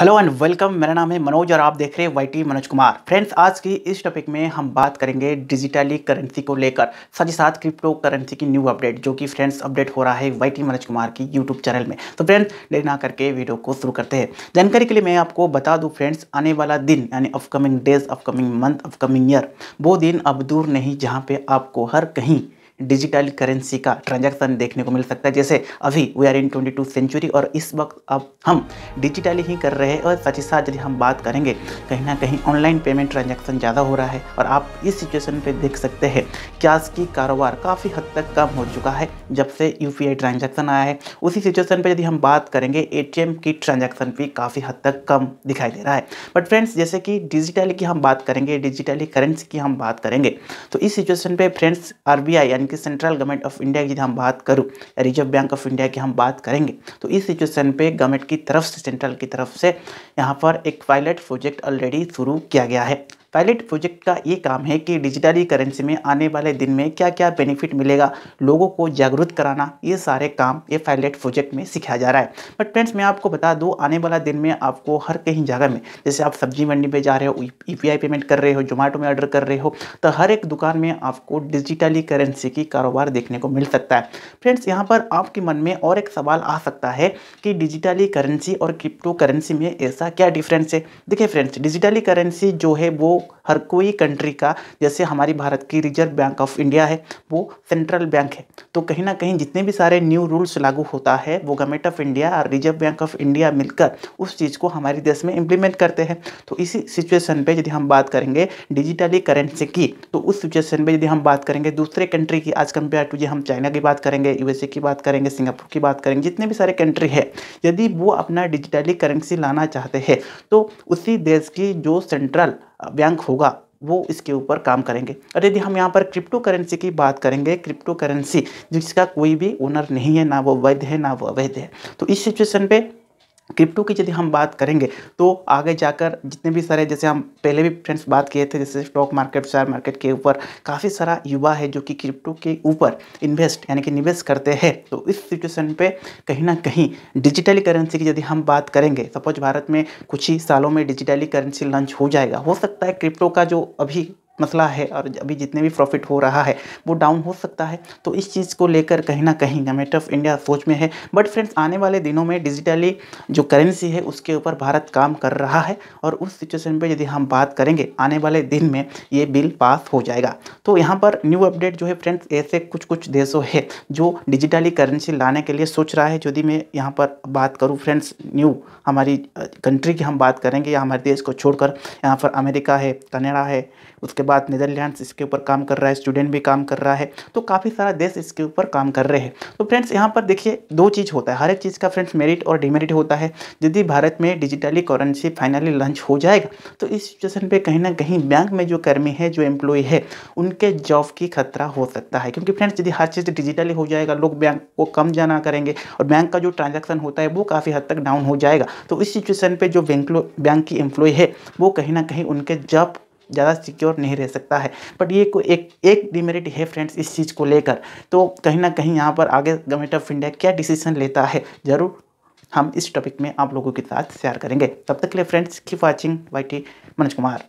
hello and welcome मेरा नाम है मनोज और आप देख रहे हैं वाईटी मनोज कुमार फ्रेंड्स आज की इस टॉपिक में हम बात करेंगे डिजिटली करेंसी को लेकर साथ ही साथ क्रिप्टो करेंसी की न्यू अपडेट जो कि फ्रेंड्स अपडेट हो रहा है वाईटी मनोज कुमार की यूट्यूब चैनल में तो फ्रेंड्स देर ना करके वीडियो को शुरू करते हैं जानकारी के लिए मैं आपको बता दूँ फ्रेंड्स आने वाला दिन यानी upcoming days upcoming month upcoming year वो दिन अब दूर नहीं जहाँ पर आपको हर कहीं डिजिटल करेंसी का ट्रांजैक्शन देखने को मिल सकता है जैसे अभी we are in twenty two century और इस वक्त अब हम डिजिटली ही कर रहे हैं और साथ ही साथ यदि हम बात करेंगे कहीं ना कहीं ऑनलाइन पेमेंट ट्रांजैक्शन ज़्यादा हो रहा है और आप इस सिचुएशन पर देख सकते हैं कैश की कारोबार काफ़ी हद तक कम हो चुका है जब से यू पी आया है उसी सिचुएशन पर यदि हम बात करेंगे ए की ट्रांजेक्शन भी काफ़ी हद तक कम दिखाई दे रहा है बट फ्रेंड्स जैसे कि डिजिटली की हम बात करेंगे डिजिटली करेंसी की हम बात करेंगे तो इस सिचुएशन पर फ्रेंड्स आर यानी कि सेंट्रल गवर्नमेंट ऑफ इंडिया की हम बात करूँ या रिजर्व बैंक ऑफ इंडिया की हम बात करेंगे तो इस सिचुएशन पे गवर्नमेंट की तरफ से सेंट्रल की तरफ से यहाँ पर एक पायलट प्रोजेक्ट ऑलरेडी शुरू किया गया है पायलट प्रोजेक्ट का ये काम है कि डिजिटली करेंसी में आने वाले दिन में क्या क्या बेनिफिट मिलेगा लोगों को जागरूक कराना ये सारे काम ये पायलट प्रोजेक्ट में सिखाया जा रहा है बट फ्रेंड्स मैं आपको बता दूँ आने वाला दिन में आपको हर कहीं जगह में जैसे आप सब्जी मंडी पर जा रहे हो ई e पेमेंट कर रहे हो जोमेटो में ऑर्डर कर रहे हो तो हर एक दुकान में आपको डिजिटली करेंसी की कारोबार देखने को मिल सकता है फ्रेंड्स यहाँ पर आपके मन में और एक सवाल आ सकता है कि डिजिटली करेंसी और क्रिप्टो करेंसी में ऐसा क्या डिफरेंस है देखिए फ्रेंड्स डिजिटली करेंसी जो है वो हर कोई कंट्री का जैसे हमारी भारत की रिजर्व बैंक ऑफ इंडिया है वो सेंट्रल बैंक है तो कहीं ना कहीं जितने भी सारे न्यू रूल्स लागू होता है वो गवर्नमेंट ऑफ इंडिया और रिजर्व बैंक ऑफ इंडिया मिलकर उस चीज़ को हमारे देश में इम्प्लीमेंट करते हैं तो इसी सिचुएशन पर यदि हम बात करेंगे डिजिटली करेंसी की तो उस सिचुएशन पर यदि हम बात करेंगे दूसरे कंट्री की आज कंपेयर टू ये हम चाइना की बात करेंगे यूएसए की बात करेंगे सिंगापुर की बात करेंगे जितने भी सारे कंट्री है यदि वो अपना डिजिटली करेंसी लाना चाहते हैं तो उसी देश की जो सेंट्रल बैंक होगा वो इसके ऊपर काम करेंगे और यदि हम यहाँ पर क्रिप्टो करेंसी की बात करेंगे क्रिप्टो करेंसी जिसका कोई भी ओनर नहीं है ना वो वैध है ना वो अवैध है तो इस सिचुएशन पे क्रिप्टो की यदि हम बात करेंगे तो आगे जाकर जितने भी सारे जैसे हम पहले भी फ्रेंड्स बात किए थे जैसे स्टॉक मार्केट शेयर मार्केट के ऊपर काफ़ी सारा युवा है जो कि क्रिप्टो के ऊपर इन्वेस्ट यानी कि निवेश करते हैं तो इस सिचुएशन पे कहीं ना कहीं डिजिटली करेंसी की यदि हम बात करेंगे सपोज भारत में कुछ ही सालों में डिजिटली करेंसी लॉन्च हो जाएगा हो सकता है क्रिप्टो का जो अभी मसला है और अभी जितने भी प्रॉफिट हो रहा है वो डाउन हो सकता है तो इस चीज़ को लेकर कहीं ना कहीं गवर्नमेंट ऑफ इंडिया सोच में है बट फ्रेंड्स आने वाले दिनों में डिजिटली जो करेंसी है उसके ऊपर भारत काम कर रहा है और उस सिचुएशन पे यदि हम बात करेंगे आने वाले दिन में ये बिल पास हो जाएगा तो यहाँ पर न्यू अपडेट जो है फ्रेंड्स ऐसे कुछ कुछ देशों है जो डिजिटली करेंसी लाने के लिए सोच रहा है यदि मैं यहाँ पर बात करूँ फ्रेंड्स न्यू हमारी कंट्री की हम बात करेंगे या हमारे देश को छोड़कर यहाँ पर अमेरिका है कनाडा है उसके उसके बाद नीदरलैंड्स इसके ऊपर काम कर रहा है स्वीडन भी काम कर रहा है तो काफ़ी सारा देश इसके ऊपर काम कर रहे हैं तो फ्रेंड्स यहाँ पर देखिए दो चीज़ होता है हर एक चीज़ का फ्रेंड्स मेरिट और डिमेरिट होता है यदि भारत में डिजिटली करेंसी फाइनली लॉन्च हो जाएगा तो इस सिचुएशन पर कहीं ना कहीं बैंक में जो कर्मी है जो एम्प्लॉय है उनके जॉब की खतरा हो सकता है क्योंकि फ्रेंड्स यदि हर चीज़ डिजिटली हो जाएगा लोग बैंक को कम जाना करेंगे और बैंक का जो ट्रांजेक्शन होता है वो काफ़ी हद तक डाउन हो जाएगा तो इस सिचुएशन पर जो बैंक की एम्प्लॉय है वो कहीं ना कहीं उनके जॉब ज़्यादा सिक्योर नहीं रह सकता है बट ये कोई एक एक डिमेरिट है फ्रेंड्स इस चीज़ को लेकर तो कहीं ना कहीं यहाँ पर आगे गवर्नमेंट ऑफ इंडिया क्या डिसीजन लेता है ज़रूर हम इस टॉपिक में आप लोगों के साथ शेयर करेंगे तब तक के लिए friends keep watching Y T Manoj Kumar